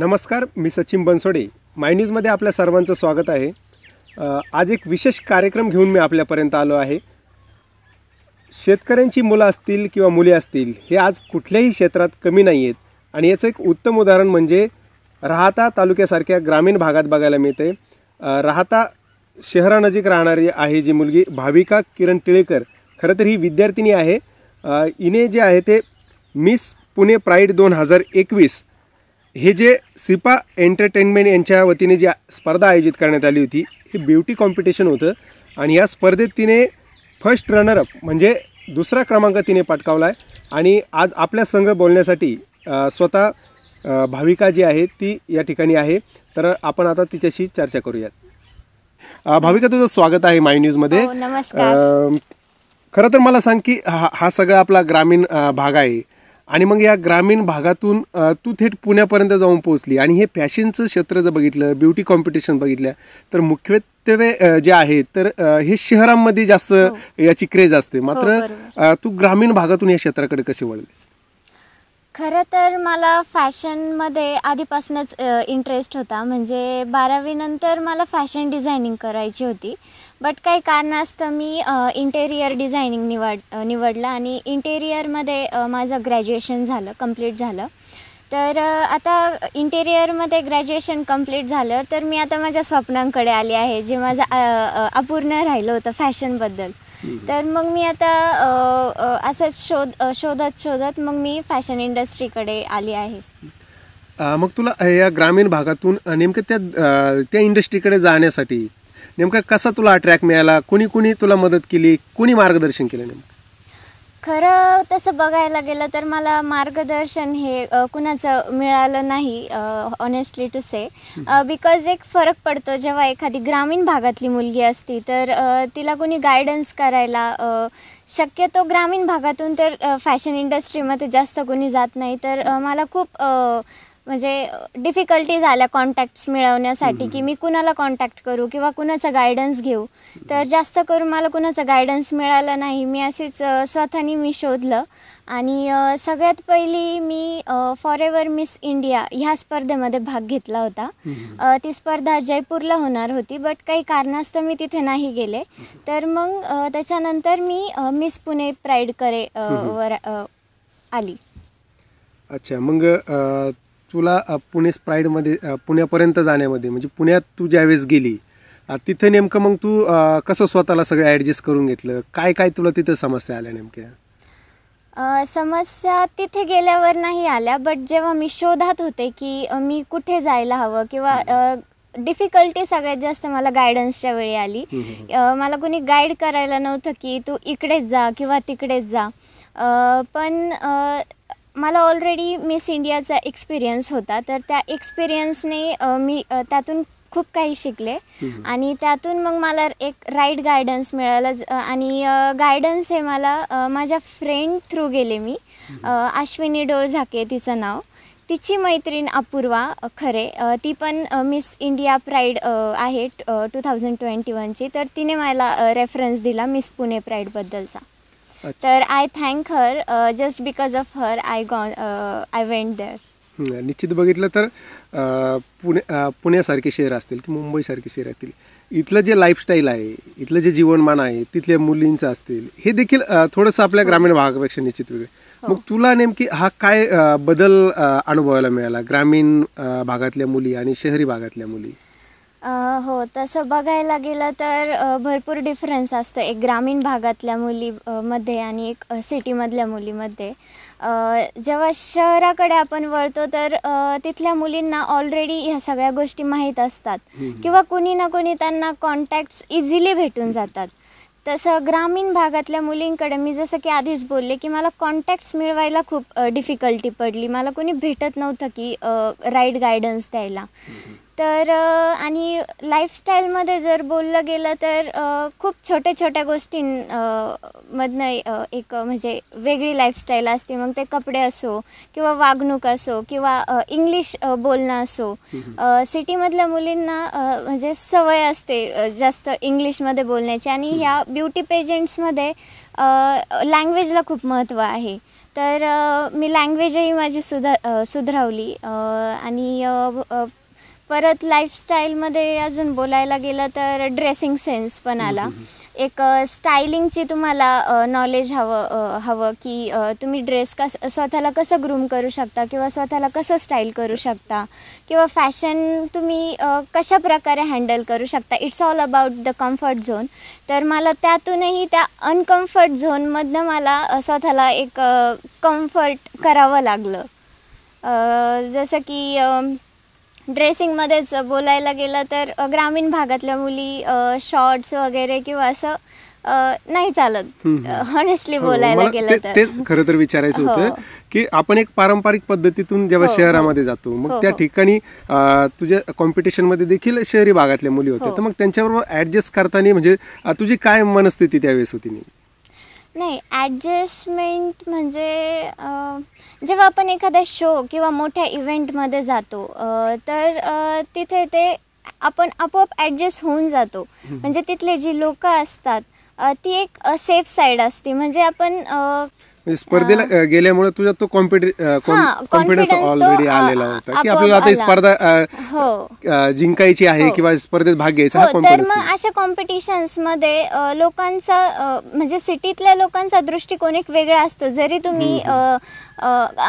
नमस्कार मी सचिन बनसोडे माय न्यूजमध्ये आपल्या सर्वांचं स्वागत आहे आज एक विशेष कार्यक्रम घेऊन मी आपल्यापर्यंत आलो आहे शेतकऱ्यांची मुलं असतील किंवा मुली असतील हे आज कुठल्याही क्षेत्रात कमी नाही आहेत आणि याचं एक उत्तम उदाहरण म्हणजे राहता तालुक्यासारख्या ग्रामीण भागात बघायला मिळते राहता शहरानजीक राहणारी आहे जी मुलगी भाविका किरण टिळेकर खरं तर ही विद्यार्थिनी आहे इने जे आहे ते मिस पुणे प्राईड दोन हजार एकवीस हे जे सिपा एंटरटेनमेंट यांच्या वतीने जी स्पर्धा आयोजित करण्यात आली होती हे ब्युटी कॉम्पिटिशन होतं आणि या स्पर्धेत तिने फर्स्ट रनरअप म्हणजे दुसरा क्रमांक तिने पटकावला आहे आणि आज आपल्या संघ बोलण्यासाठी स्वतः भाविका जी आहे ती या ठिकाणी आहे तर आपण आता तिच्याशी चर्चा करूयात भाविका तुझं स्वागत आहे माय न्यूजमध्ये हो, खरं तर मला सांग की हा हा सगळा आपला ग्रामीण भाग आहे आणि मग या ग्रामीण भागातून तू थेट पुण्यापर्यंत जाऊन पोहोचली आणि हे फॅशनचं क्षेत्र जर बघितलं ब्युटी कॉम्पिटिशन बघितल्या तर मुख्यत्वे जे आहे तर हे शहरांमध्ये जास्त हो. याची क्रेज असते हो, मात्र तू ग्रामीण भागातून या क्षेत्राकडे कसे वळलीस खरं तर मला फॅशनमध्ये आधीपासूनच इंटरेस्ट होता म्हणजे बारावीनंतर मला फॅशन डिझायनिंग करायची होती बट काही कारणास्तव मी इंटेरियर डिझायनिंग निवड निवडलं आणि इंटेरियरमध्ये माझं ग्रॅज्युएशन झालं कंप्लीट झालं तर आता इंटेरियरमध्ये ग्रॅज्युएशन कंप्लीट झालं तर मी आता माझ्या स्वप्नांकडे आली आहे जे माझं अपूर्ण राहिलं होतं फॅशनबद्दल तर मग मी आता असंच शोध शोधत शोधत मग मी फॅशन इंडस्ट्रीकडे आली आहे मग तुला या ग्रामीण भागातून नेमकं त्या त्या इंडस्ट्रीकडे जाण्यासाठी नेमका कसा तुला अट्रॅक्ट मिळाला कुणी कुणी तुला मदत केली कुणी मार्गदर्शन केलं नेमकं खरं तसं बघायला गेलं तर मला मार्गदर्शन हे कुणाचं मिळालं नाही ऑनेस्टली टू से बिकॉज एक फरक पडतो जेव्हा एखादी ग्रामीण भागातली मुलगी असती तर तिला कोणी गायडन्स करायला शक्यतो ग्रामीण भागातून तर फॅशन इंडस्ट्रीमध्ये जास्त कोणी जात नाही तर मला खूप म्हणजे डिफिकल्टी झाल्या कॉन्टॅक्ट्स मिळवण्यासाठी की मी कुणाला कॉन्टॅक्ट करू किंवा कुणाचा गायडन्स घेऊ तर जास्त करून मला कुणाचं गायडन्स मिळालं नाही मी असेच स्वतःनी मी शोधलं आणि सगळ्यात पहिली मी फॉर मिस इंडिया ह्या स्पर्धेमध्ये भाग घेतला होता ती स्पर्धा जयपूरला होणार होती बट काही कारणास्तव मी तिथे नाही गेले तर मग त्याच्यानंतर मी मिस पुणे प्राईड करे वर आली अच्छा मग तुला पुणे स्प्राईडमध्ये पुण्यापर्यंत जाण्यामध्ये म्हणजे पुण्यात तू ज्यावेळेस गेली तिथे नेमकं मग तू कसं स्वतःला सगळं ॲडजस्ट करून घेतलं काय काय तुला तिथं समस्या आल्या नेमक्या समस्या तिथे गेल्यावर नाही आल्या बट जेव्हा मी शोधात होते की मी कुठे जायला हवं किंवा डिफिकल्टी सगळ्यात जास्त मला गायडन्सच्या वेळी आली मला कोणी गाईड करायला नव्हतं की तू इकडेच जा किंवा तिकडेच जा पण मला ऑलरेडी मिस इंडियाचा एक्सपिरियन्स होता तर त्या एक्सपिरियन्सने मी त्यातून खूप काही शिकले आणि त्यातून मग मला एक राईट गायडन्स मिळालं आणि गायडन्स हे मला माझ्या फ्रेंड थ्रू गेले मी अश्विनी झाके तिचं नाव तिची मैत्रीण अपूर्वा खरे ती पण मिस इंडिया प्राईड आहे टू थाउजंड ट्वेंटी वनची तर तिने मला रेफरन्स दिला मिस पुणे प्राईडबद्दलचा तर I thank her just because of her I gone I went there निश्चित बघितलं तर पुणे पुण्यासारखे शहर असतील की मुंबईसारखे शहर असतील इथलं जे लाईफस्टाईल आहे इथलं जे जीवनमान आहे तिथल्या मुलींचं असतील हे देखील थोडंसं आपल्या हो. ग्रामीण भागापेक्षा निश्चित वेगळे हो. मग तुला नेमकी हा काय बदल अनुभवायला मिळाला ग्रामीण भागातल्या मुली आणि शहरी भागातल्या मुली हो तसं बघायला गेलं तर भरपूर डिफरन्स असतो एक ग्रामीण भागातल्या मुलीमध्ये आणि एक सिटीमधल्या मुलीमध्ये जेव्हा शहराकडे आपण वळतो तर तिथल्या मुलींना ऑलरेडी ह्या सगळ्या गोष्टी माहीत असतात किंवा कुणी ना कुणी त्यांना कॉन्टॅक्ट्स इझिली भेटून जातात तसं ग्रामीण भागातल्या मुलींकडे मी जसं की आधीच बोलले की मला कॉन्टॅक्ट्स मिळवायला खूप डिफिकल्टी पडली मला कोणी भेटत नव्हतं की राईट गायडन्स द्यायला तर आणि लाईफस्टाईलमध्ये जर बोललं गेलं तर खूप छोट्या छोट्या गोष्टींमधनं एक म्हणजे वेगळी लाईफस्टाईल असते मग ते कपडे असो किंवा वागणूक असो किंवा इंग्लिश बोलणं असो सिटीमधल्या मुलींना म्हणजे सवय असते जास्त इंग्लिशमध्ये बोलण्याची आणि ह्या ब्युटी पेजंट्समध्ये लँग्वेजला खूप महत्त्व आहे तर मी लँग्वेजही माझी सुधा सुधरावली आणि परत लाईफस्टाईलमध्ये अजून बोलायला गेलं तर ड्रेसिंग सेन्स पण आला एक स्टायलिंगची तुम्हाला नॉलेज हवं हवं की तुम्ही ड्रेस कस स्वतःला कसं ग्रूम करू शकता किंवा स्वतःला कसं स्टाईल करू शकता किंवा फॅशन तुम्ही कशा प्रकारे हँडल करू शकता it's all about the comfort zone तर मला त्यातूनही त्या अनकम्फर्ट झोनमधनं मला स्वतःला एक कम्फर्ट करावं लागलं जसं की ड्रेसिंग मध्येच बोलायला गेलं तर ग्रामीण भागातल्या मुली शॉर्ट्स वगैरे किंवा असं नाही चालत हॉनेस्टली हो, बोलायला गेलं तर तेच खरं तर विचारायचं हो. होतं की आपण एक पारंपरिक पद्धतीतून जेव्हा हो, शहरामध्ये जातो मग त्या ठिकाणी तुझ्या कॉम्पिटिशन मध्ये देखील शहरी भागातल्या मुली होत्या तर मग त्यांच्याबरोबर ऍडजस्ट करताना म्हणजे तुझी काय मनस्थिती त्यावेळेस होती नाही ॲडजस्टमेंट म्हणजे जेव्हा आपण एखादा शो किंवा मोठ्या इव्हेंटमध्ये जातो तर तिथे ते आपण आपोआप ॲडजस्ट होऊन जातो म्हणजे तिथले जी लोकं असतात ती एक सेफ साईड असते म्हणजे आपण म्हणजे स्पर्धेला गेल्यामुळे तुझा तो कॉम्पिटि कॉन्फिडन्स ऑलरेडी आलेला होता की आपल्याला आता स्पर्धा हो जिंकायची आहे हो. किंवा स्पर्धेत भाग घ्यायचा हो, तर मग अशा कॉम्पिटिशन्स मध्ये लोकांचा म्हणजे सिटीतल्या लोकांचा दृष्टिकोन एक वेगळा असतो जरी तुम्ही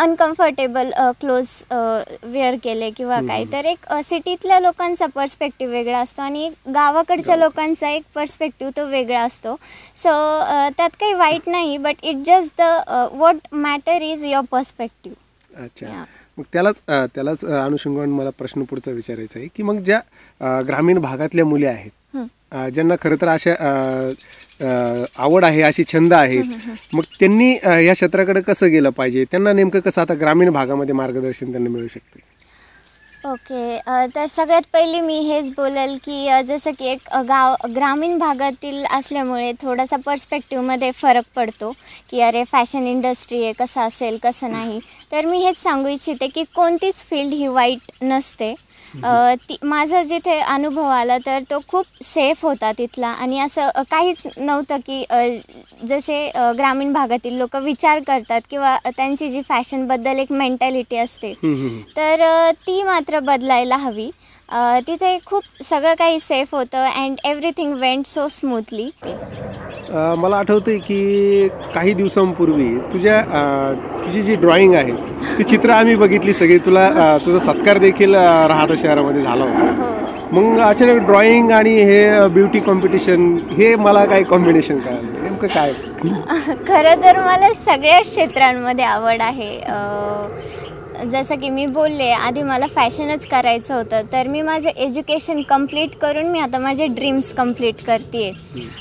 अनकम्फर्टेबल क्लोज वेअर केले किंवा काय तर एक सिटीतल्या लोकांचा पर्स्पेक्टिव्ह वेगळा असतो आणि गावाकडच्या लोकांचा एक पर्स्पेक्टिव्ह तो वेगळा असतो सो त्यात काही वाईट नाही but it just the what matter is your perspective अच्छा मग त्यालाच त्यालाच अनुषंगाने मला प्रश्न पुढचा विचारायचा आहे की मग ज्या ग्रामीण भागातल्या मुली आहेत ज्यांना खरं तर अशा आवड आहे अशी छंद आहेत मग त्यांनी या क्षेत्राकडे कसं गेलं पाहिजे त्यांना नेमकं कसं आता ग्रामीण भागामध्ये मार्गदर्शन त्यांना मिळू शकते ओके तर सगळ्यात पहिले मी हेच बोलेल की जसं की एक गाव ग्रामीण भागातील असल्यामुळे थोडासा पर्स्पेक्टिवमध्ये फरक पडतो की अरे फॅशन इंडस्ट्री आहे कसं असेल कसं नाही तर मी हेच सांगू इच्छिते की कोणतीच फील्ड ही वाईट नसते ती माझा जिथे अनुभव आला तर तो खूप सेफ होता तिथला आणि असं काहीच नव्हतं की जसे ग्रामीण भागातील लोक विचार करतात किंवा त्यांची जी फॅशनबद्दल एक मेंटॅलिटी असते तर ती मात्र बदलायला हवी तिथे खूप सगळं काही सेफ होतं and everything went so smoothly मला आठवतंय की काही दिवसांपूर्वी तुझ्या तुझी जी ड्रॉइंग आहे ती चित्र आम्ही बघितली सगळी तुला तुझा सत्कार देखील राहतो शहरामध्ये झाला होता हो. मग अचानक ड्रॉइंग आणि हे ब्युटी कॉम्पिटिशन हे मला काय कॉम्बिनेशन करायला नेमकं काय खरं तर मला सगळ्या क्षेत्रांमध्ये आवड आहे जसं की मी बोलले आधी मला फॅशनच करायचं होतं तर मी माझं एज्युकेशन कम्प्लीट करून मी आता माझे ड्रीम्स कंप्लीट करते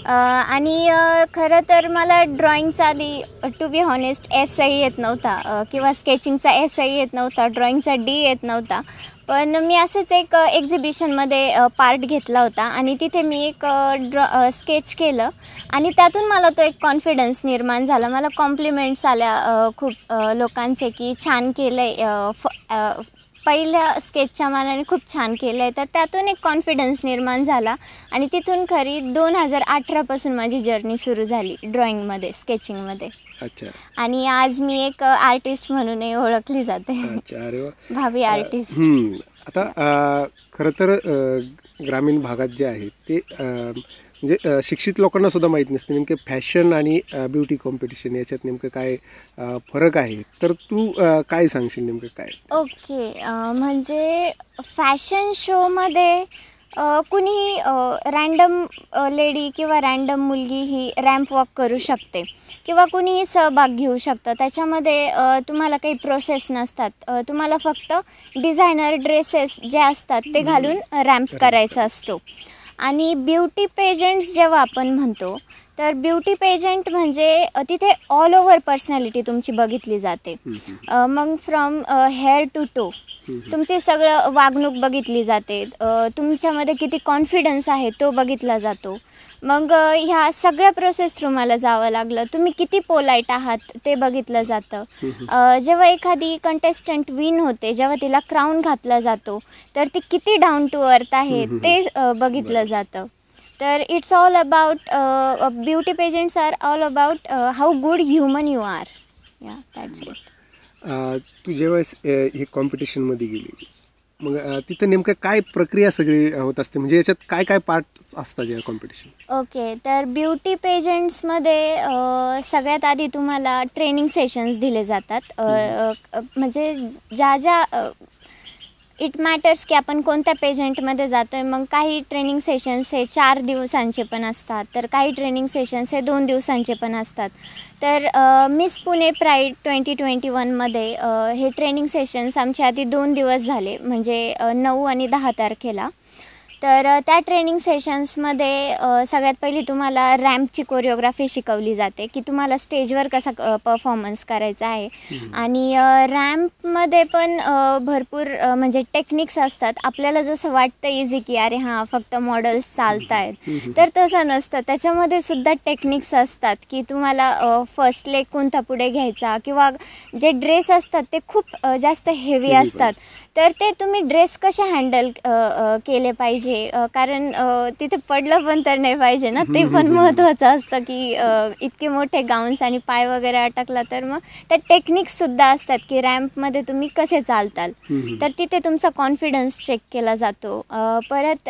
आणि खरं तर मला ड्रॉइंगचा आधी टू बी हॉनेस्ट एसही येत नव्हता किंवा स्केचिंगचा एसही येत नव्हता ड्रॉइंगचा डी येत नव्हता पण मी असंच एक एक्झिबिशनमध्ये पार्ट घेतला होता आणि तिथे मी एक ड्रॉ स्केच केलं आणि त्यातून मला तो एक कॉन्फिडन्स निर्माण झाला मला कॉम्प्लिमेंट्स आल्या खूप लोकांचे की छान केलं आहे फ पहिल्या स्केचच्या मानाने खूप छान केलं आहे तर त्यातून एक कॉन्फिडन्स निर्माण झाला आणि तिथून खरी दोन हजार अठरापासून माझी जर्नी सुरू झाली ड्रॉईंगमध्ये स्केचिंगमध्ये अच्छा आणि आज मी एक आर्टिस्ट म्हणून ओळखली जाते अच्छा अरे भावी आर्टिस्ट आता खर तर ग्रामीण भागात जे आहे ते म्हणजे शिक्षित लोकांना सुद्धा माहीत नसते नेमके फॅशन आणि ब्युटी कॉम्पिटिशन याच्यात नेमकं काय फरक आहे तर तू काय सांगशील नेमकं काय ओके म्हणजे फॅशन शोमध्ये कुणीही रँडम लेडी किंवा रँडम मुलगी ही रॅम्प वॉक करू शकते किंवा कुणीही सहभाग घेऊ शकतं त्याच्यामध्ये तुम्हाला काही प्रोसेस नसतात तुम्हाला फक्त डिझायनर ड्रेसेस जे असतात ते घालून रॅम्प करायचा असतो आणि ब्युटी पेजंट्स जेव्हा आपण म्हणतो तर ब्युटी पेजंट म्हणजे तिथे ऑल ओव्हर पर्सनॅलिटी तुमची बघितली जाते मग फ्रॉम हेअर टू टो तुमची सगळं वागणूक बघितली जाते तुमच्यामध्ये किती कॉन्फिडन्स आहे तो बघितला जातो मग ह्या सगळ्या प्रोसेस थ्रू मला जावं लागलं तुम्ही किती पोलाईट आहात ते बघितलं जातं जेव्हा एखादी कंटेस्टंट विन होते जेव्हा तिला क्राऊन घातला जातो तर ती किती डाऊन टू अर्थ आहे ते बघितलं जातं तर it's all about beauty pageants are all about how good human you are yeah that's it तू जेव्हा हे कॉम्पिटिशनमध्ये गेली मग तिथं नेमकं काय प्रक्रिया सगळी होत असते म्हणजे याच्यात काय काय पार्ट असतात या कॉम्पिटिशन ओके तर ब्युटी पेजंट्समध्ये सगळ्यात आधी तुम्हाला ट्रेनिंग सेशन्स दिले जातात म्हणजे ज्या ज्या इट मॅटर्स की आपण कोणत्या पेजंटमध्ये जातो आहे मग काही ट्रेनिंग सेशन्स हे चार दिवसांचे पण असतात तर काही ट्रेनिंग सेशन्स हे दोन दिवसांचे पण असतात तर Miss Pune pride twenty twenty वनमध्ये हे ट्रेनिंग सेशन्स आमच्या आधी दोन दिवस झाले म्हणजे नऊ आणि दहा तारखेला तर त्या ट्रेनिंग सेशन्समध्ये सगळ्यात पहिली तुम्हाला रॅम्पची कोरिओग्राफी शिकवली जाते की तुम्हाला स्टेजवर कसा परफॉर्मन्स करायचा आहे आणि रॅम्पमध्ये पण भरपूर म्हणजे टेक्निक्स असतात आपल्याला जसं वाटतं इझी की अरे हां फक्त मॉडल्स चालत आहेत तर तसं नसतं त्याच्यामध्ये सुद्धा टेक्निक्स असतात की तुम्हाला फर्स्ट लेग कोणता पुढे घ्यायचा किंवा जे ड्रेस असतात ते खूप जास्त हेवी असतात तर ते तुम्ही ड्रेस कसे हँडल केले पाहिजे पाहिजे कारण तिथे पडलं पण तर नाही पाहिजे ना ते पण महत्त्वाचं असतं की इतके मोठे गाउन्स आणि पाय वगैरे अटकला तर मग त्या टेक्निक्ससुद्धा असतात की रॅम्पमध्ये तुम्ही कसे चालताल तर तिथे तुमचा कॉन्फिडन्स चेक केला जातो परत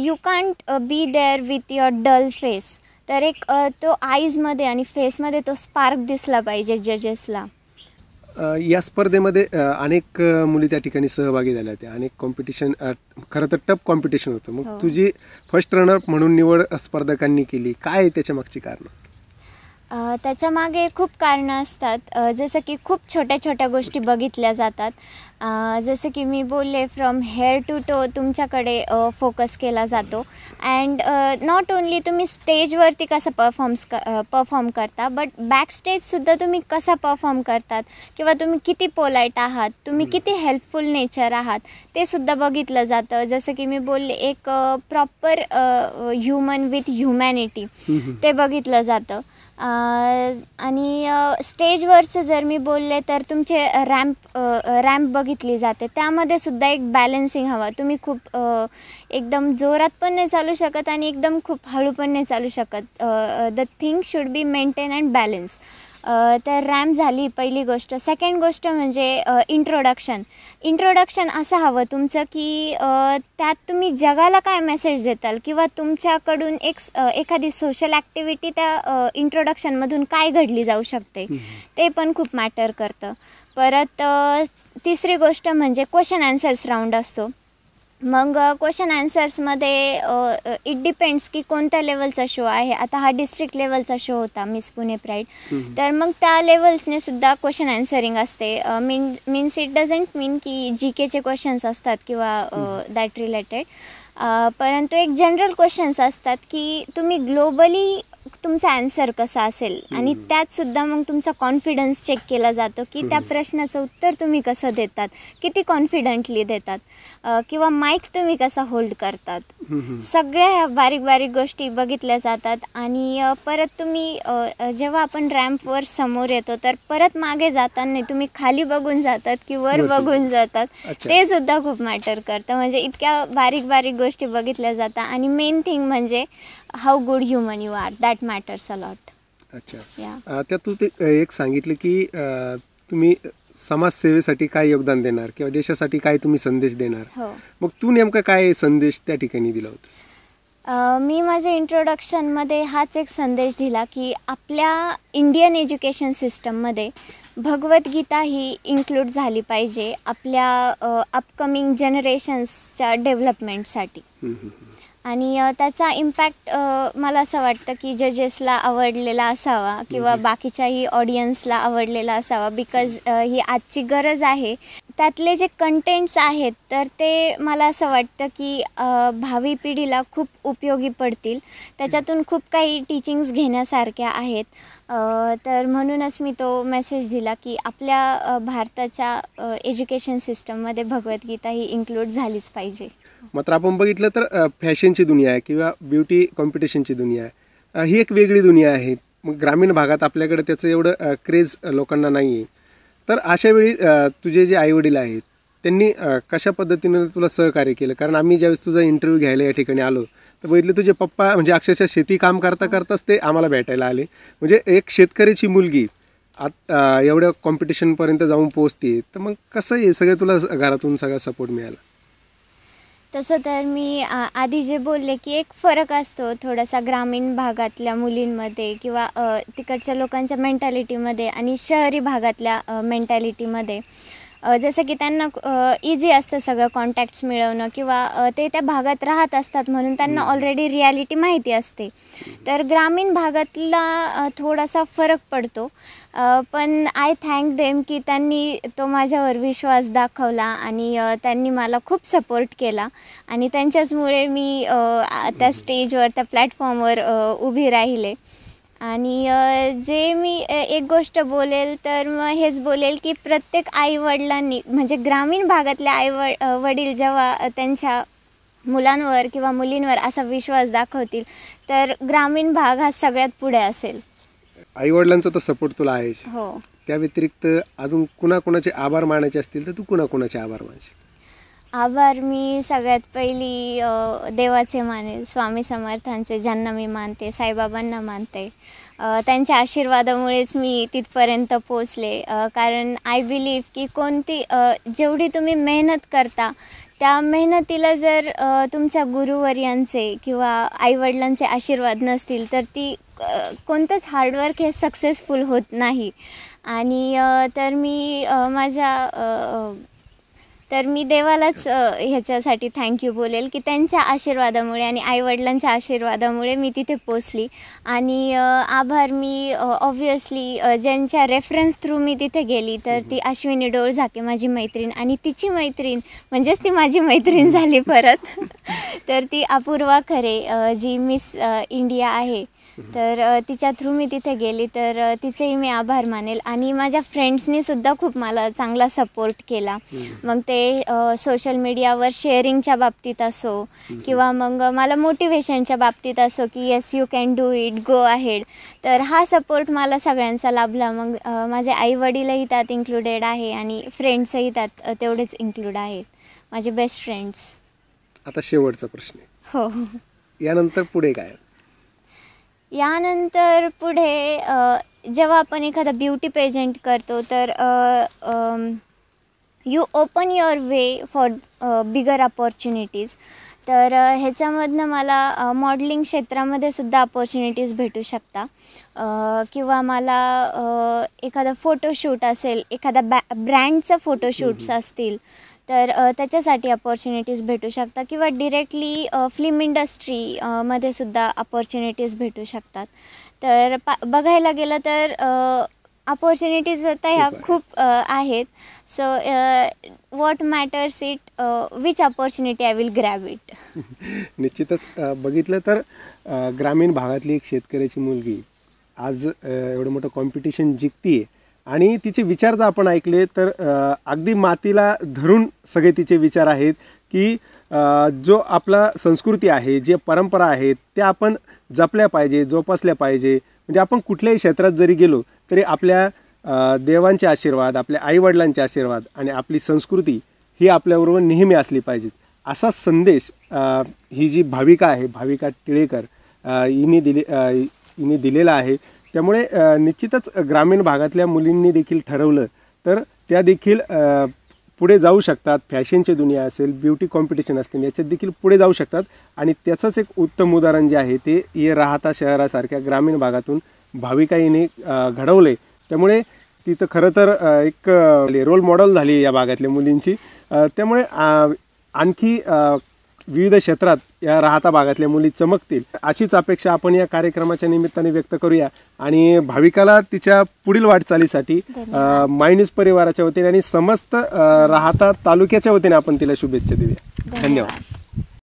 you can't be there with your dull face तर एक तो आईजमध्ये आणि फेसमध्ये तो स्पार्क दिसला पाहिजे जजेसला या स्पर्धेमध्ये अनेक मुली त्या ठिकाणी सहभागी झाल्या होत्या अनेक कॉम्पिटिशन खरं तर टफ कॉम्पिटिशन होतं मग हो. तुझी फर्स्ट रनअप म्हणून निवड स्पर्धकांनी केली काय त्याच्या मागची कारणं त्याच्यामागे खूप कारणं असतात जसं की खूप छोट्या छोट्या गोष्टी बघितल्या जातात जसं की मी बोलले फ्रॉम हेअर टू टो तुमच्याकडे फोकस केला जातो अँड नॉट ओनली तुम्ही स्टेजवरती कसं परफॉर्म्स क परफॉर्म करता बट बॅक स्टेजसुद्धा तुम्ही कसा परफॉर्म करतात किंवा तुम्ही किती पोलाईट आहात तुम्ही किती हेल्पफुल नेचर आहात ते सुद्धा बघितलं जातं जसं की मी बोलले एक प्रॉपर ह्युमन विथ ह्युमॅनिटी ते बघितलं जातं आणि स्टेजवरचं जर मी बोलले तर तुमचे रॅम्प रॅम्प बघितली जाते त्यामध्ये सुद्धा एक बॅलन्सिंग हवा तुम्ही खूप एकदम जोरात पण नाही चालू शकत आणि एकदम खूप हळू पण नाही चालू शकत the thing should be maintain and balance तर रॅम झाली पहिली गोष्ट सेकंड गोष्ट म्हणजे इंट्रोडक्शन इंट्रोडक्शन असं हवं तुमचं की त्यात तुम्ही जगाला काय मेसेज देताल किंवा तुमच्याकडून एक एखादी सोशल ॲक्टिव्हिटी त्या इंट्रोडक्शनमधून काय घडली जाऊ शकते ते पण खूप मॅटर करतं परत तिसरी गोष्ट म्हणजे क्वेश्चन ॲन्सर्स राऊंड असतो मग क्वेश्चन आन्सर्समध्ये इट डिपेंड्स की कोणत्या लेवलचा शो आहे आता हा डिस्ट्रिक्ट लेवलचा शो होता मिस पुणे प्राईड तर मग त्या लेवल्सने सुद्धा क्वेश्चन आन्सरिंग असते mean means it doesn't mean की जी केचे क्वेश्चन्स असतात किंवा दॅट रिलेटेड परंतु एक जनरल क्वेश्चन्स असतात की तुम्ही ग्लोबली तुमचा आन्सर कसा असेल आणि त्यात सुद्धा मग तुमचा कॉन्फिडन्स चेक केला जातो की त्या प्रश्नाचं उत्तर तुम्ही कसं देतात किती कॉन्फिडंटली देतात किंवा माईक तुम्ही कसा होल्ड करतात सगळ्या ह्या बारीक बारीक गोष्टी बघितल्या जातात आणि परत तुम्ही जेव्हा आपण रॅम्पवर समोर येतो तर परत मागे जाताना तुम्ही खाली बघून जातात की वर बघून जातात ते सुद्धा खूप मॅटर करतं म्हणजे इतक्या बारीक बारीक गोष्टी बघितल्या जातात आणि मेन थिंग म्हणजे how good human you are that matters a lot अच्छा त्या तू एक सांगितलं की तुम्ही समाजसेवेसाठी काय योगदान देणार किंवा देशासाठी काय तुम्ही संदेश देणार हो मग तू नेमका काय संदेश त्या ठिकाणी दिला होतास मी माझ्या इंट्रोडक्शनमध्ये हाच एक संदेश दिला की आपल्या इंडियन एज्युकेशन सिस्टममध्ये भगवद्गीता ही इन्क्लूड झाली पाहिजे आपल्या अपकमिंग जनरेशन्सच्या डेव्हलपमेंटसाठी आणि त्याचा इम्पॅक्ट मला असं वाटतं की जजेसला आवडलेला असावा किंवा बाकीच्याही ऑडियन्सला आवडलेला असावा बिकॉज ही आजची गरज आहे त्यातले जे कंटेंट्स आहेत तर ते मला असं वाटतं की भावी पिढीला खूप उपयोगी पडतील त्याच्यातून खूप काही टीचिंग्स घेण्यासारख्या आहेत तर म्हणूनच मी तो मेसेज दिला की आपल्या भारताच्या एज्युकेशन सिस्टममध्ये भगवद्गीता ही इन्क्लूड झालीच पाहिजे मात्र आपण बघितलं तर फॅशनची दुनिया आहे किंवा ब्युटी कॉम्पिटिशनची दुनिया आहे ही एक वेगळी दुनिया आहे मग ग्रामीण भागात आपल्याकडे त्याचं एवढं क्रेज लोकांना नाही आहे तर अशावेळी तुझे जे आईवडील आहेत त्यांनी कशा पद्धतीनं तुला सहकार्य केलं कारण आम्ही ज्यावेळेस तुझा इंटरव्ह्यू घ्यायला या ठिकाणी आलो तर बघितले तुझे पप्पा म्हणजे अक्षरशः शेती काम करता करताच ते आम्हाला भेटायला आले म्हणजे एक शेतकऱ्याची मुलगी आत एवढ्या कॉम्पिटिशनपर्यंत जाऊन पोचते तर मग कसं आहे सगळं तुला घरातून सगळा सपोर्ट मिळाला तसं तर मी आधी जे बोलले की एक फरक असतो थोडासा ग्रामीण भागातल्या मुलींमध्ये किंवा तिकडच्या लोकांच्या मेंटॅलिटीमध्ये आणि शहरी भागातल्या मेंटॅलिटीमध्ये जसं की त्यांना इझी असतं सगळं कॉन्टॅक्ट्स मिळवणं किंवा ते त्या भागात राहत असतात म्हणून त्यांना ऑलरेडी रियालिटी माहिती असते तर ग्रामीण भागातला थोडासा फरक पडतो पण आय थँक देम की त्यांनी तो माझ्यावर विश्वास दाखवला आणि त्यांनी मला खूप सपोर्ट केला आणि त्यांच्याचमुळे मी त्या स्टेजवर त्या प्लॅटफॉर्मवर उभी राहिले आणि जे मी एक गोष्ट बोलेल तर मग हेच बोलेल की प्रत्येक आईवडिलांनी म्हणजे ग्रामीण भागातल्या आई व वडील जेव्हा त्यांच्या मुलांवर किंवा मुलींवर असा विश्वास दाखवतील तर ग्रामीण भाग हा सगळ्यात पुढे असेल आईवडिलांचा तर सपोर्ट तुला आहेच हो त्या व्यतिरिक्त अजून कुणाकुणाचे आभार मानायचे असतील तर तू कुणाकुणाचे आभार मानशील आभार मी सगळ्यात पहिली देवाचे मानेल स्वामी समर्थांचे ज्यांना मी मानते साईबाबांना मानते त्यांच्या आशीर्वादामुळेच मी तिथपर्यंत पोचले कारण आय बिलीव की कोणती जेवढी तुम्ही मेहनत करता त्या मेहनतीला जर तुमच्या गुरुवर्यांचे किंवा आईवडिलांचे आशीर्वाद नसतील तर ती कोणतंच हार्डवर्क हे सक्सेसफुल होत नाही आणि तर मी माझ्या तर मी देवालाच ह्याच्यासाठी थँक्यू बोलेल की त्यांच्या आशीर्वादामुळे आणि आईवडिलांच्या आशीर्वादामुळे मी तिथे पोचली आणि आभार मी ऑब्वियसली ज्यांच्या रेफरन्स थ्रू मी तिथे गेली तर ती अश्विनी डोळ झाके माझी मैत्रीण आणि तिची मैत्रीण म्हणजेच ती माझी मैत्रीण झाली परत तर ती अपूर्वा खरे जी मिस इंडिया आहे तर तिच्या थ्रू मी तिथे गेली तर तिचेही मी आभार मानेल आणि माझ्या फ्रेंड्सनी सुद्धा खूप मला चांगला सपोर्ट केला मग ते सोशल मीडियावर शेअरिंगच्या बाबतीत असो किंवा मग मला मोटिवेशनच्या बाबतीत असो की yes you can do it go ahead तर हा सपोर्ट मला सगळ्यांचा लाभला मग माझे आई वडीलही त्यात इन्क्लुडेड आहे आणि फ्रेंड्सही त्यात तेवढेच इन्क्लूड आहेत माझे बेस्ट फ्रेंड्स आता शेवटचा प्रश्न हो यानंतर पुढे काय यानंतर पुढे जेव्हा आपण एखादा ब्युटी पेजंट करतो तर you open your way for bigger opportunities तर ह्याच्यामधनं मला मॉडलिंग क्षेत्रामध्ये सुद्धा अपॉर्च्युनिटीज भेटू शकता किंवा मला एखादा फोटोशूट असेल एखादा बॅ ब्रँडचं फोटोशूट्स असतील तर त्याच्यासाठी अपॉर्च्युनिटीज भेटू शकतात किंवा डिरेक्टली फिल्म इंडस्ट्री मध्ये सुद्धा अपॉर्च्युनिटीज भेटू शकतात तर पा बघायला गेलं तर अपॉर्च्युनिटीज आता ह्या खूप आहेत so what matters it which opportunity I will grab it निश्चितच बघितलं तर ग्रामीण भागातली एक शेतकऱ्याची मुलगी आज एवढं मोठं कॉम्पिटिशन जिंकते आणि तिचे विचार जर आपण ऐकले तर अगदी मातीला धरून सगळे तिचे विचार आहेत की जो आपला संस्कृती आहे जे परंपरा आहेत त्या आपण जपल्या पाहिजे जोपासल्या पाहिजे म्हणजे आपण कुठल्याही क्षेत्रात जरी गेलो तरी आपल्या देवांचे आशीर्वाद आपल्या आईवडिलांचे आशीर्वाद आणि आपली संस्कृती ही आपल्याबरोबर नेहमी असली पाहिजे असा संदेश ही जी भाविका आहे भाविका टिळेकर हिने दिले हिने दिलेला आहे त्यामुळे निश्चितच ग्रामीण भागातल्या मुलींनी देखील ठरवलं तर त्या देखील पुढे जाऊ शकतात फॅशनची दुनिया असेल ब्युटी कॉम्पिटिशन असतील याच्यात देखील पुढे जाऊ शकतात आणि त्याचंच एक उत्तम उदाहरण जे आहे ते ये राहता शहरासारख्या ग्रामीण भागातून भाविकाईने घडवले त्यामुळे तिथं खरं तर एक रोल मॉडेल झाली या भागातल्या मुलींची त्यामुळे आणखी विविध क्षेत्रात या राहता भागातल्या मुली चमकतील अशीच अपेक्षा आपण या कार्यक्रमाच्या निमित्ताने व्यक्त करूया आणि भाविकाला तिच्या पुढील वाटचालीसाठी मायनूस परिवाराच्या वतीने आणि समस्त राहता तालुक्याच्या वतीने आपण तिला शुभेच्छा देऊया धन्यवाद